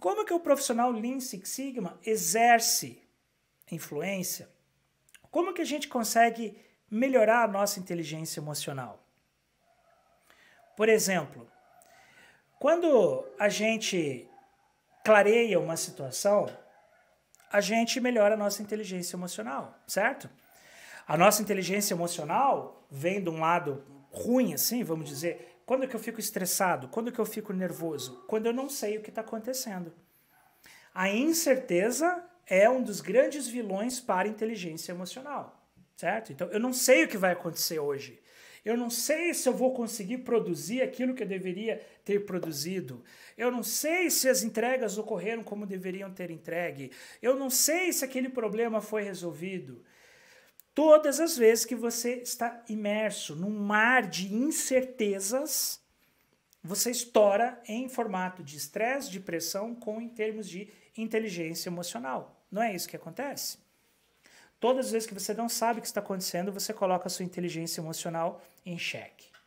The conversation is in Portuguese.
Como é que o profissional Lean Six Sigma exerce influência? Como que a gente consegue melhorar a nossa inteligência emocional? Por exemplo, quando a gente clareia uma situação, a gente melhora a nossa inteligência emocional, certo? A nossa inteligência emocional vem de um lado ruim, assim, vamos dizer, quando que eu fico estressado? Quando que eu fico nervoso? Quando eu não sei o que está acontecendo. A incerteza é um dos grandes vilões para a inteligência emocional, certo? Então, eu não sei o que vai acontecer hoje. Eu não sei se eu vou conseguir produzir aquilo que eu deveria ter produzido. Eu não sei se as entregas ocorreram como deveriam ter entregue. Eu não sei se aquele problema foi resolvido. Todas as vezes que você está imerso num mar de incertezas, você estoura em formato de estresse, de pressão, com em termos de inteligência emocional. Não é isso que acontece? Todas as vezes que você não sabe o que está acontecendo, você coloca a sua inteligência emocional em xeque.